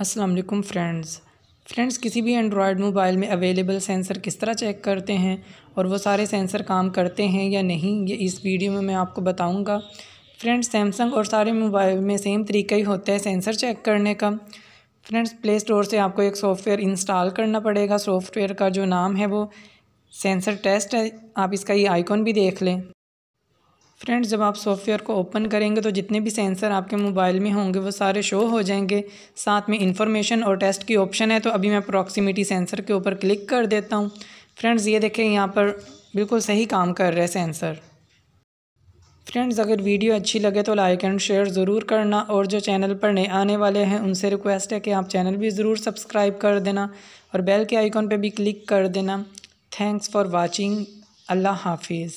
अस्सलाम वालेकुम friends friends किसी भी एंड्रॉयड मोबाइल में अवेलेबल सेंसर किस तरह चेक करते हैं और वो सारे सेंसर काम करते हैं या नहीं ये इस वीडियो में मैं आपको बताऊंगा फ्रेंड्स सैमसंग और सारे मोबाइल में सेम तरीका ही होता है सेंसर चेक करने का फ्रेंड्स प्ले स्टोर से आपको एक सॉफ्टवेयर इंस्टॉल करना पड़ेगा सॉफ्टवेयर का जो नाम है वो सेंसर टेस्ट है आप इसका ये आइकॉन भी देख लें फ्रेंड्स जब आप सॉफ्टवेयर को ओपन करेंगे तो जितने भी सेंसर आपके मोबाइल में होंगे वो सारे शो हो जाएंगे साथ में इन्फॉर्मेशन और टेस्ट की ऑप्शन है तो अभी मैं अप्रॉक्सीमेटी सेंसर के ऊपर क्लिक कर देता हूँ फ्रेंड्स ये देखें यहाँ पर बिल्कुल सही काम कर रहे सेंसर फ्रेंड्स अगर वीडियो अच्छी लगे तो लाइक एंड शेयर ज़रूर करना और जो चैनल पर नए आने वाले हैं उनसे रिक्वेस्ट है कि आप चैनल भी ज़रूर सब्सक्राइब कर देना और बेल के आइकॉन पर भी क्लिक कर देना थैंक्स फॉर वाचिंग अल्लाह हाफिज़